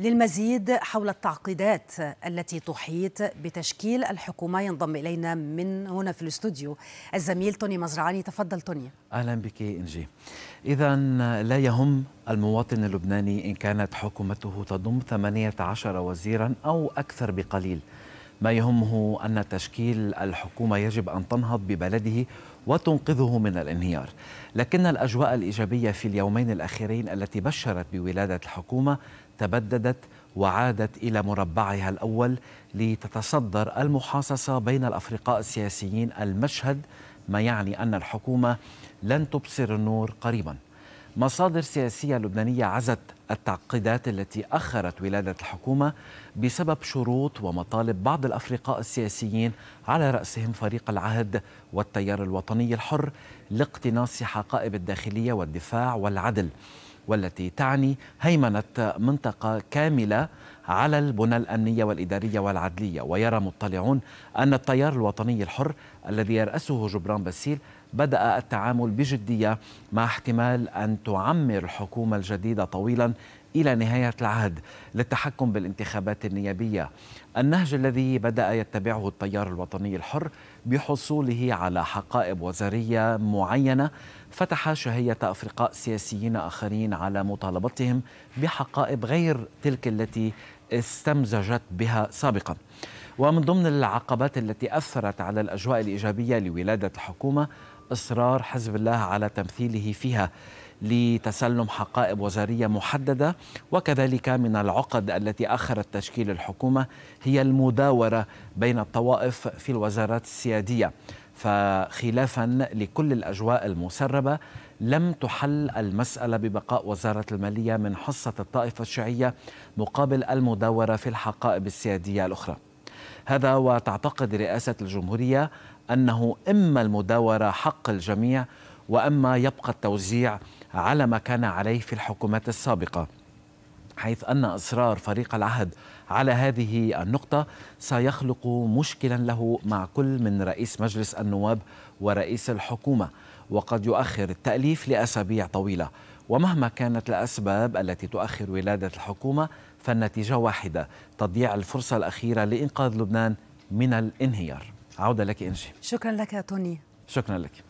للمزيد حول التعقيدات التي تحيط بتشكيل الحكومة ينضم إلينا من هنا في الاستوديو الزميل توني مزرعاني تفضل توني أهلا بك إنجي إذا لا يهم المواطن اللبناني إن كانت حكومته تضم 18 وزيرا أو أكثر بقليل ما يهمه أن تشكيل الحكومة يجب أن تنهض ببلده وتنقذه من الانهيار لكن الأجواء الإيجابية في اليومين الأخيرين التي بشرت بولادة الحكومة تبددت وعادت إلى مربعها الأول لتتصدر المحاصصة بين الأفرقاء السياسيين المشهد ما يعني أن الحكومة لن تبصر النور قريبا مصادر سياسية لبنانية عزت التعقيدات التي أخرت ولادة الحكومة بسبب شروط ومطالب بعض الأفرقاء السياسيين على رأسهم فريق العهد والتيار الوطني الحر لاقتناص حقائب الداخلية والدفاع والعدل والتي تعني هيمنة منطقة كاملة على البنى الأمنية والإدارية والعدلية ويرى مطلعون أن التيار الوطني الحر الذي يرأسه جبران باسيل بدأ التعامل بجدية مع احتمال أن تعمر الحكومة الجديدة طويلا إلى نهاية العهد للتحكم بالانتخابات النيابية النهج الذي بدأ يتبعه التيار الوطني الحر بحصوله على حقائب وزارية معينة فتح شهية أفرقاء سياسيين آخرين على مطالبتهم بحقائب غير تلك التي استمزجت بها سابقا ومن ضمن العقبات التي أثرت على الأجواء الإيجابية لولادة الحكومة إصرار حزب الله على تمثيله فيها لتسلم حقائب وزاريه محدده وكذلك من العقد التي اخرت تشكيل الحكومه هي المداوره بين الطوائف في الوزارات السياديه فخلافا لكل الاجواء المسربه لم تحل المساله ببقاء وزاره الماليه من حصه الطائفه الشيعيه مقابل المداوره في الحقائب السياديه الاخرى هذا وتعتقد رئاسة الجمهورية أنه إما المداورة حق الجميع وأما يبقى التوزيع على ما كان عليه في الحكومات السابقة حيث أن إصرار فريق العهد على هذه النقطة سيخلق مشكلا له مع كل من رئيس مجلس النواب ورئيس الحكومة وقد يؤخر التأليف لأسابيع طويلة ومهما كانت الأسباب التي تؤخر ولادة الحكومة فالنتيجة واحدة تضييع الفرصة الأخيرة لإنقاذ لبنان من الانهيار عودة لك إنشي شكرا لك توني شكرا لك